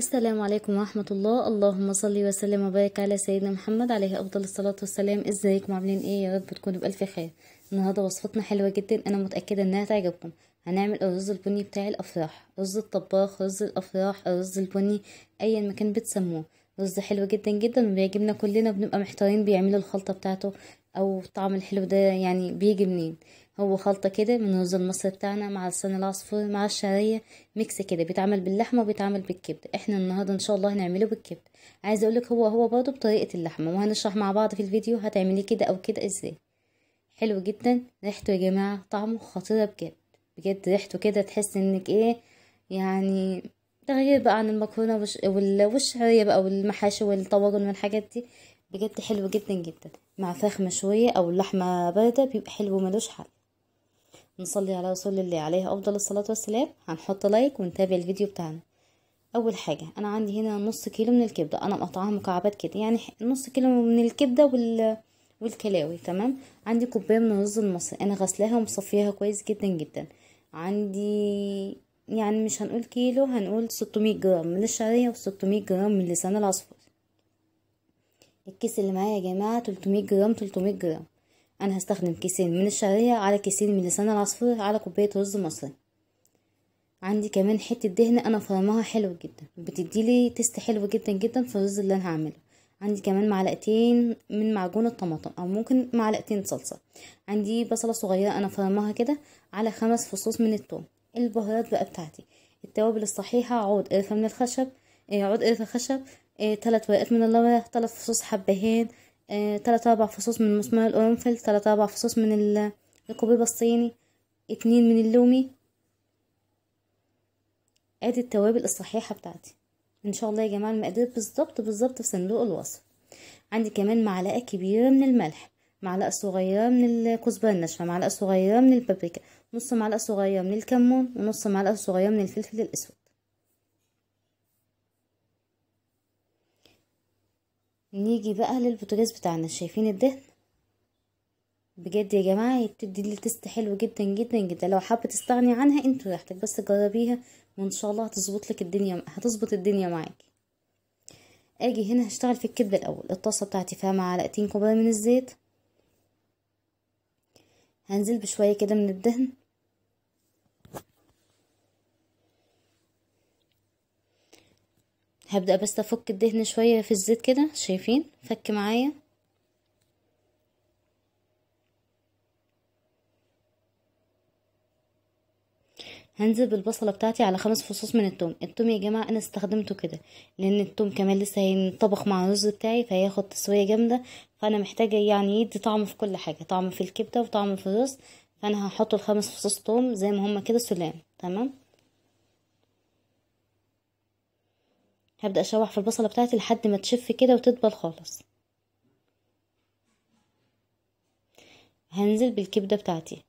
السلام عليكم ورحمة الله اللهم صل وسلم وبارك على سيدنا محمد عليه أفضل الصلاة والسلام ازيكم عاملين ايه يا رب تكونوا بألف خير النهاردة وصفتنا حلوة جدا أنا متأكدة إنها تعجبكم هنعمل الرز البني بتاع الأفراح رز الطباخ رز الأفراح الرز البني أيا ما كان بتسموه رز حلو جدا جدا وبيعجبنا كلنا بنبقى محتارين بيعملوا الخلطة بتاعته او الطعم الحلو ده يعني بيجي منين هو خلطه كده من الرز المصري بتاعنا مع لسان العصفور مع الشعريه ميكس كده بيتعمل باللحمه وبيتعمل بالكبده احنا النهارده ان شاء الله هنعمله بالكبده عايزه اقولك هو هو برضه بطريقه اللحمه وهنشرح مع بعض في الفيديو هتعمليه كده او كده ازاي حلو جدا ريحته يا جماعه طعمه خطيره بجد بجد ريحته كده تحس انك ايه يعني تغيير بقى عن المكرونه والشعريه بقى والمحاشي والطواجن والحاجات دي بجد حلو جدا جدا مع فخمة شوية أو لحمة باردة بيبقى حلو ملوش حل نصلي على رسول الله عليه أفضل الصلاة والسلام هنحط لايك ونتابع الفيديو بتاعنا أول حاجة أنا عندي هنا نص كيلو من الكبدة أنا مقطعاها مكعبات كده يعني نص كيلو من الكبدة وال... والكلاوي تمام عندي كوباية من الرز المصري أنا غسلاها ومصفياها كويس جدا جدا عندي يعني مش هنقول كيلو هنقول 600 جرام من الشعرية و600 جرام من لسان العصفور الكيس اللي معايا يا جماعه 300 جرام 300 جرام انا هستخدم كيسين من الشعريه على كيسين من لسان العصفور على كوبايه رز مصري عندي كمان حته دهن انا فرماها حلو جدا بتديلي تيست حلو جدا جدا في الرز اللي انا هعمله عندي كمان معلقتين من معجون الطماطم او ممكن معلقتين صلصه عندي بصله صغيره انا فرماها كده على خمس فصوص من الثوم البهارات بقى بتاعتي التوابل الصحيحه عود قرفه من الخشب آه، عود قرفه خشب ثلاث إيه، ورقات من اللوح ثلاث فصوص حبهان ثلاث إيه، اربع فصوص من مسمار القرنفل ثلاث اربع فصوص من القبيبة الصيني اتنين من اللومي ادي التوابل الصحيحة بتاعتي ان شاء الله يا جماعة المقادير بالظبط بالظبط في صندوق الوصف عندي كمان معلقة كبيرة من الملح معلقة صغيرة من الكزبرة الناشفة معلقة صغيرة من البابريكا نص معلقة صغيرة من الكمون ونص معلقة صغيرة من الفلفل الأسود نيجي بقى للبوتجاز بتاعنا شايفين الدهن بجد يا جماعه هي بتدي تست تيست حلو جدا جدا جدا لو حابه تستغني عنها انتوا راحتك بس تجربيها وان شاء الله هتظبط لك الدنيا هتظبط الدنيا معاكي اجي هنا هشتغل في الكبده الاول الطاسه بتاعتي فيها معلقتين كبار من الزيت هنزل بشويه كده من الدهن هبدأ بس افك الدهن شوية في الزيت كده شايفين فك معايا هنزل بالبصلة بتاعتي على خمس فصوص من التوم التوم يا جماعة انا استخدمته كده لان التوم كمان لسه هينطبخ مع الرز بتاعي فهياخد تسوية جامدة فانا محتاجة يعني يدي طعم في كل حاجة طعم في الكبدة وطعم في الرز فانا هحط الخمس فصوص توم زي ما هما كده سلام تمام هبدأ اشوح في البصلة بتاعتي لحد ما تشف كده وتدبل خالص هنزل بالكبدة بتاعتي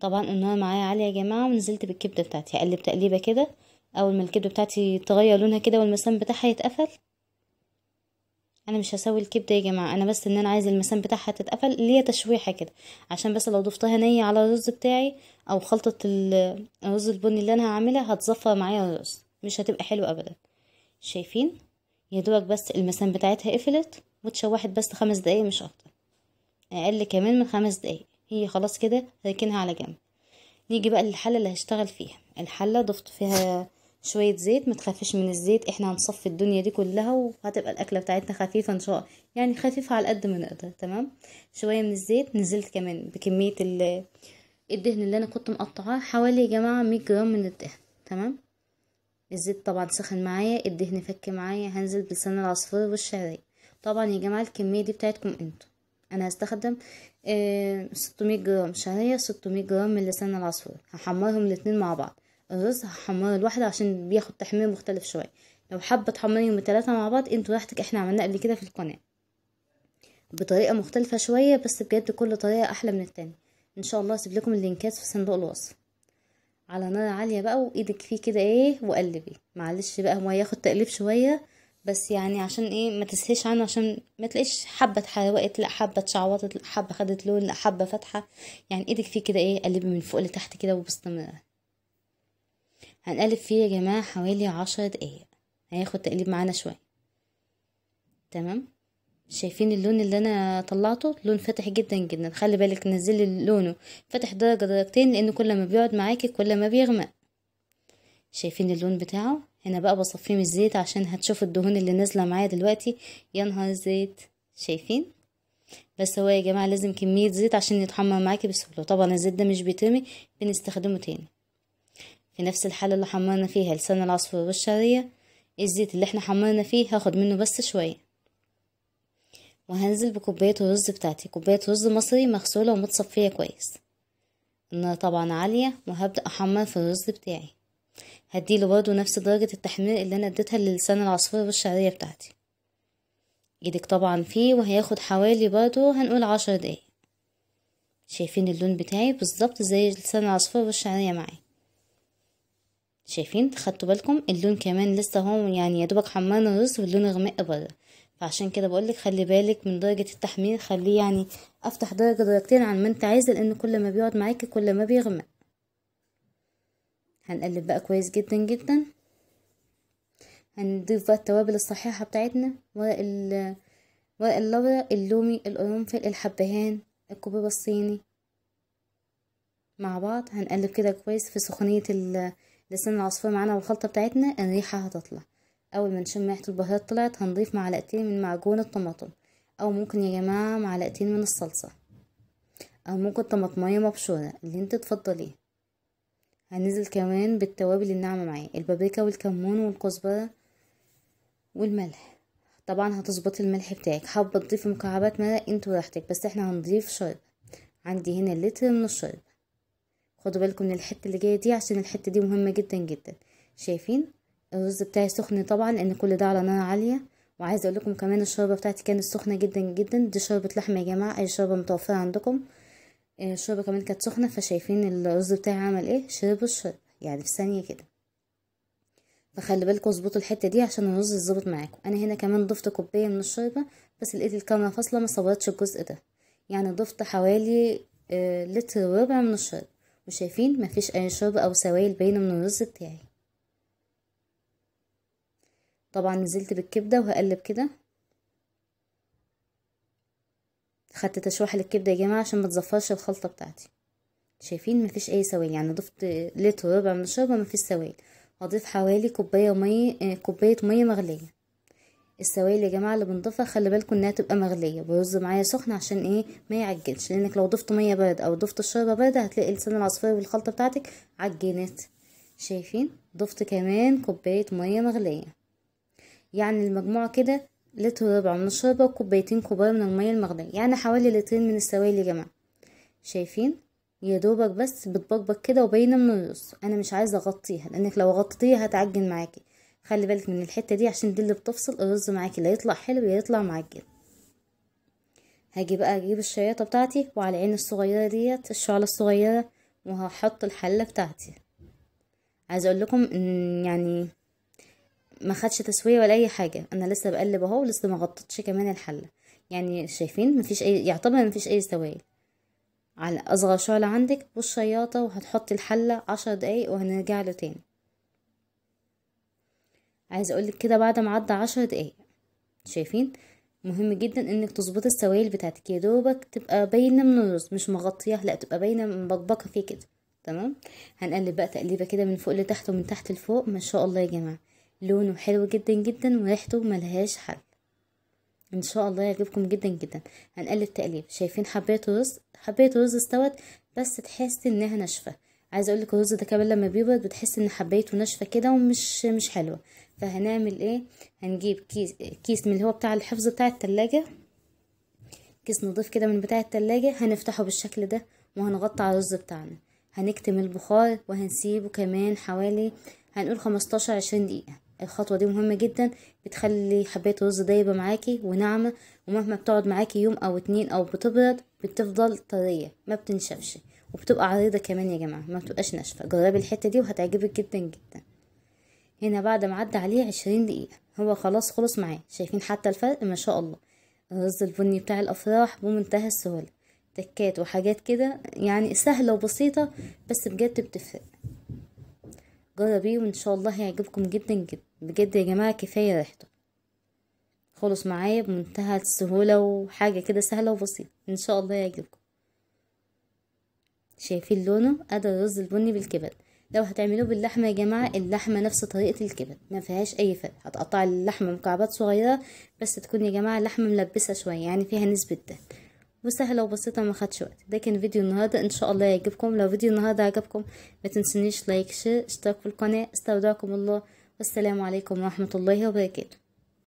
طبعا النار معايا عالية يا جماعة ونزلت بالكبدة بتاعتي هقلب تقليبة كده اول ما الكبدة بتاعتي تغير لونها كده والمسام بتاعها يتقفل انا مش هسوي الكبده يا جماعه انا بس ان انا عايز المسام بتاعها تتقفل اللي هي تشويحه كده عشان بس لو ضفتها نيه على الرز بتاعي او خلطه الرز البني اللي انا هعملها هتظفر معايا الرز مش هتبقى حلوه ابدا شايفين يا دوبك بس المسام بتاعتها قفلت واتشوحت بس خمس دقايق مش اكتر اقل كمان من خمس دقايق هي خلاص كده راكنها على جنب نيجي بقى للحله اللي هشتغل فيها الحله ضفت فيها شويه زيت ما تخافش من الزيت احنا هنصفي الدنيا دي كلها وهتبقى الاكله بتاعتنا خفيفه ان شاء الله يعني خفيفه على قد ما نقدر تمام شويه من الزيت نزلت كمان بكميه الدهن اللي انا كنت مقطعاه حوالي يا جماعه مية جرام من الدهن تمام الزيت طبعا سخن معايا الدهن فك معايا هنزل بلسان العصفور والشعريه طبعا يا جماعه الكميه دي بتاعتكم انتوا انا هستخدم آه، ستمية جرام شعريه ستمية جرام من لسان العصفور هحمرهم الاتنين مع بعض الرز هحمر لوحده عشان بياخد تحمير مختلف شويه لو حابه تحمريهم التلاته مع بعض انتوا راحتك احنا عملناه قبل كده في القناه بطريقه مختلفه شويه بس بجد كل طريقه احلى من التاني ان شاء الله هسيب لكم اللينكات في صندوق الوصف على نار عاليه بقى وايدك فيه كده ايه وقلبي معلش بقى هو هياخد تقليب شويه بس يعني عشان ايه ما تسهيش عنه عشان ما تلاقيش حبه اتحرقت لا حبه اتشعوطت لا حبه خدت لون لا حبه فاتحه يعني ايدك فيه كده ايه قلبي من فوق لتحت كده وباستمرار هنقلب فيه يا جماعة حوالي عشر دقايق هياخد تقليب معانا شوية تمام شايفين اللون اللي انا طلعته لون فاتح جدا جدا خلي بالك نزلي لونه فاتح درجة درجتين لان كل ما بيقعد معاكي كل ما بيغمق شايفين اللون بتاعه هنا بقى بصفيه من الزيت عشان هتشوف الدهون اللي نازله معايا دلوقتي يا نهار الزيت شايفين بس هو يا جماعه لازم كميه زيت عشان يتحمر معاكي بسهوله طبعا الزيت ده مش بيترمي بنستخدمه تاني في نفس الحالة اللي حمرنا فيها لسان العصفور والشعرية الزيت اللي احنا حمرنا فيه هاخد منه بس شوية وهنزل بكوباية الرز بتاعتي كوباية رز مصري مغسولة ومتصفية كويس النار طبعا عالية وهبدأ أحمر في الرز بتاعي هديله برضه نفس درجة التحمير اللي أنا اديتها للسان العصفور والشعرية بتاعتي ايدك طبعا فيه وهياخد حوالي برضه هنقول عشر دقايق شايفين اللون بتاعي بالظبط زي لسان العصفور والشعرية معايا شايفين خدتوا بالكم اللون كمان لسه هو يعني يا دوبك حمانا الرز واللون غمق بره فعشان كده بقولك خلي بالك من درجة التحمير خليه يعني افتح درجة درجتين عن ما انت عايزة لان كل ما بيقعد معاكي كل ما بيغمق هنقلب بقى كويس جدا جدا هنضيف بقى التوابل الصحيحة بتاعتنا ورق ال ورق اللومي القرنفل الحبهان الكوبيبة الصيني مع بعض هنقلب كده كويس في سخونية ال لسان العصفور معانا والخلطة بتاعتنا الريحة هتطلع أول ما نشم ريحة البهارات طلعت هنضيف معلقتين من معجون الطماطم أو ممكن يا جماعة معلقتين من الصلصة أو ممكن طماطمية مبشورة اللي انت تفضليه هننزل كمان بالتوابل الناعمة معايا البابريكا والكمون والكزبرة والملح طبعا هتظبطي الملح بتاعك حابة تضيفي مكعبات مرق انت وراحتك بس احنا هنضيف شرب عندي هنا لتر من الشرب خدوا بالكم من الحته اللي جايه دي عشان الحته دي مهمه جدا جدا شايفين الرز بتاعي سخن طبعا لان كل ده على نار عاليه وعايزه اقول لكم كمان الشوربه بتاعتي كانت سخنه جدا جدا دي شوربه لحمه يا جماعه اي شوربه متوفره عندكم آه، الشوربه كمان كانت سخنه فشايفين الرز بتاعي عمل ايه شرب الشرب يعني في ثانيه كده فخلي بالكم اظبطوا الحته دي عشان الرز يظبط معاكم انا هنا كمان ضفت كوبايه من الشوربه بس لقيت الكاميرا فاصله ما صورتش الجزء ده يعني ضفت حوالي آه، لتر وربع من الشوربه وشايفين مفيش اي شرب او سوائل باينة من الرز بتاعي طبعا نزلت بالكبدة وهقلب كده خدت تشويحة للكبدة يا جماعة عشان ما تزفرش الخلطة بتاعتي شايفين مفيش اي سوائل يعني ضفت لتر وربع من الشوربة مفيش سوائل هضيف حوالي كوباية مية كوباية مية مغلية السوائل يا جماعه اللي بنضيفها خلي بالكم انها تبقى مغليه برز معايا سخن عشان ايه ما يعجنش لانك لو ضفت ميه بارده او ضفت الشربة بارده هتلاقي لسان العصفور والخلطه بتاعتك عجنت شايفين ضفت كمان كوبايه ميه مغليه يعني المجموعه كده لتر ربع من الشوربه وكوبايتين كبار من الميه المغليه يعني حوالي لترين من السوائل يا جماعه شايفين يا دوبك بس بتبقبق كده وباينه من الرز انا مش عايزه اغطيها لانك لو غطيتيها هتعجن معاكي خلي بالك من الحته دي عشان دي اللي بتفصل الرز معاكي لا يطلع حلو يا يطلع معجن هاجي بقى اجيب الشياطه بتاعتي وعلى العين الصغيره ديت الشعله الصغيره وهحط الحله بتاعتي عايزه اقول لكم ان يعني ما خدش تسويه ولا اي حاجه انا لسه بقلب اهو ولسه ما غطيتش كمان الحله يعني شايفين مفيش اي يعتبر مفيش اي سوائل على اصغر شعله عندك والشياطه وهتحطي الحله عشر دقايق وهنرجع له تاني عايز اقولك كده بعد ما عدى عشر دقايق شايفين مهم جدا انك تظبطي السوائل بتاعتك يا دوبك تبقى باينه من الرز مش مغطيه لا تبقى باينه مبكبكه فيه كده تمام هنقلب بقى تقليبه كده من فوق لتحت ومن تحت لفوق ما شاء الله يا جماعه لونه حلو جدا جدا وريحته ملهاش حل ان شاء الله يعجبكم جدا جدا هنقلب تقليب شايفين حبيت رز حبيت رز استوت بس تحس انها ناشفه عايزه اقول لك الرز ده كمان لما بيبرد بتحس ان حبايته ناشفه كده ومش مش حلوه فهنعمل ايه هنجيب كيس كيس من اللي هو بتاع الحفظ بتاع التلاجة كيس نضيف كده من بتاع التلاجة هنفتحه بالشكل ده وهنغطي على الرز بتاعنا هنكتم البخار وهنسيبه كمان حوالي هنقول خمستاشر عشرين دقيقة الخطوة دي مهمة جدا بتخلي حباية الرز دايبة معاكي وناعمة ومهما بتقعد معاكي يوم أو اتنين أو بتبرد بتفضل طرية ما بتنشفش وبتبقى عريضة كمان يا جماعة ما بتبقاش ناشفة جربي الحتة دي وهتعجبك جدا جدا هنا بعد ما عدى عليه عشرين دقيقة هو خلاص خلص معاه شايفين حتى الفرق ما شاء الله الرز البني بتاع الأفراح بمنتهى السهولة تكات وحاجات كده يعني سهلة وبسيطة بس بجد بتفرق جربيه وإن شاء الله هيعجبكم جدا جدا بجد يا جماعة كفاية ريحته خلص معايا بمنتهى السهولة وحاجة كده سهلة وبسيطة إن شاء الله يعجبكم شايفين لونه ادى الرز البني بالكبد لو هتعملوه باللحمه يا جماعه اللحمه نفس طريقه الكبد ما فيهاش اي فرق هتقطعي اللحمه مكعبات صغيره بس تكون يا جماعه اللحمه ملبسه شويه يعني فيها نسبه دهن وسهلة وبسيطة ما خدش وقت ده كان فيديو النهاردة ان شاء الله يعجبكم لو فيديو النهاردة عجبكم ما تنسونيش لايك شير اشتراك في القناة استودعكم الله والسلام عليكم ورحمة الله وبركاته